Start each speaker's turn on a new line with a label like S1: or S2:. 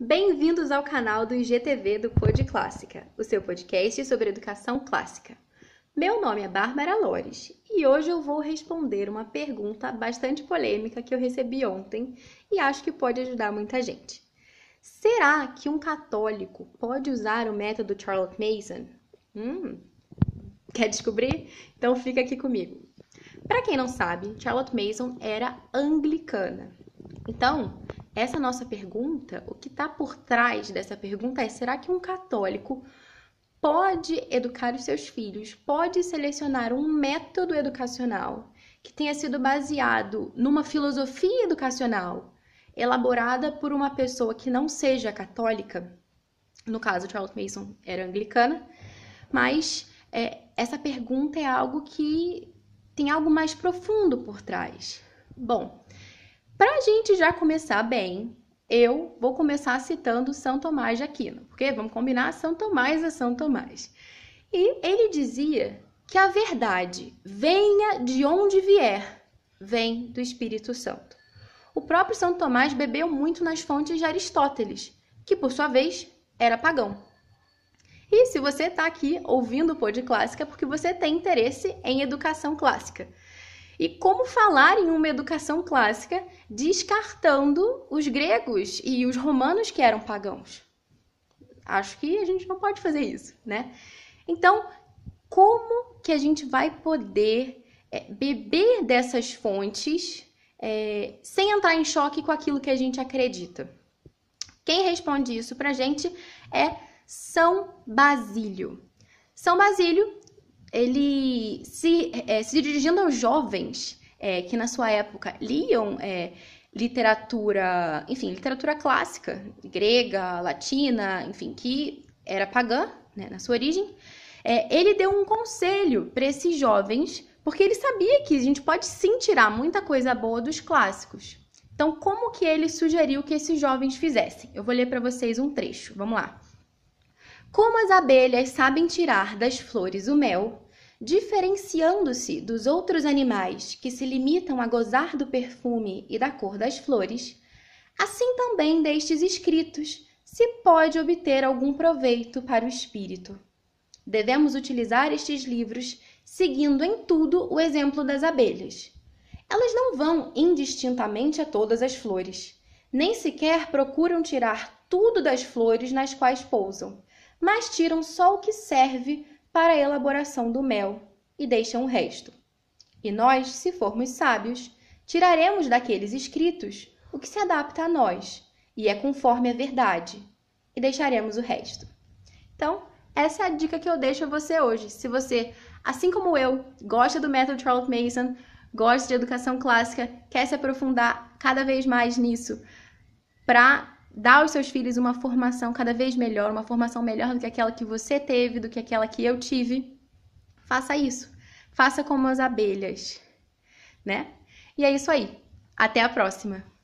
S1: Bem-vindos ao canal do IGTV do Pod Clássica, o seu podcast sobre educação clássica. Meu nome é Bárbara Lores e hoje eu vou responder uma pergunta bastante polêmica que eu recebi ontem e acho que pode ajudar muita gente. Será que um católico pode usar o método Charlotte Mason? Hum, quer descobrir? Então fica aqui comigo. Para quem não sabe, Charlotte Mason era anglicana. Então, essa nossa pergunta, o que está por trás dessa pergunta é: será que um católico pode educar os seus filhos, pode selecionar um método educacional que tenha sido baseado numa filosofia educacional elaborada por uma pessoa que não seja católica? No caso, Charles Mason era anglicana, mas é, essa pergunta é algo que tem algo mais profundo por trás. Bom, para a gente já começar bem, eu vou começar citando São Tomás de Aquino, porque vamos combinar São Tomás a é São Tomás. E ele dizia que a verdade venha de onde vier, vem do Espírito Santo. O próprio São Tomás bebeu muito nas fontes de Aristóteles, que por sua vez era pagão. E se você está aqui ouvindo o Pod Clássica, é porque você tem interesse em educação clássica. E como falar em uma educação clássica descartando os gregos e os romanos que eram pagãos? Acho que a gente não pode fazer isso, né? Então, como que a gente vai poder é, beber dessas fontes é, sem entrar em choque com aquilo que a gente acredita? Quem responde isso pra gente é São Basílio. São Basílio ele se, é, se dirigindo aos jovens é, que na sua época liam é, literatura, enfim, literatura clássica, grega, latina, enfim, que era pagã né, na sua origem, é, ele deu um conselho para esses jovens, porque ele sabia que a gente pode sim tirar muita coisa boa dos clássicos. Então, como que ele sugeriu que esses jovens fizessem? Eu vou ler para vocês um trecho. Vamos lá. Como as abelhas sabem tirar das flores o mel, diferenciando-se dos outros animais que se limitam a gozar do perfume e da cor das flores, assim também destes escritos se pode obter algum proveito para o espírito. Devemos utilizar estes livros seguindo em tudo o exemplo das abelhas. Elas não vão indistintamente a todas as flores, nem sequer procuram tirar tudo das flores nas quais pousam, mas tiram só o que serve para a elaboração do mel e deixam o resto. E nós, se formos sábios, tiraremos daqueles escritos o que se adapta a nós e é conforme a verdade, e deixaremos o resto. Então, essa é a dica que eu deixo a você hoje. Se você, assim como eu, gosta do método Charles Mason, gosta de educação clássica, quer se aprofundar cada vez mais nisso para dá aos seus filhos uma formação cada vez melhor, uma formação melhor do que aquela que você teve, do que aquela que eu tive. Faça isso. Faça como as abelhas, né? E é isso aí. Até a próxima.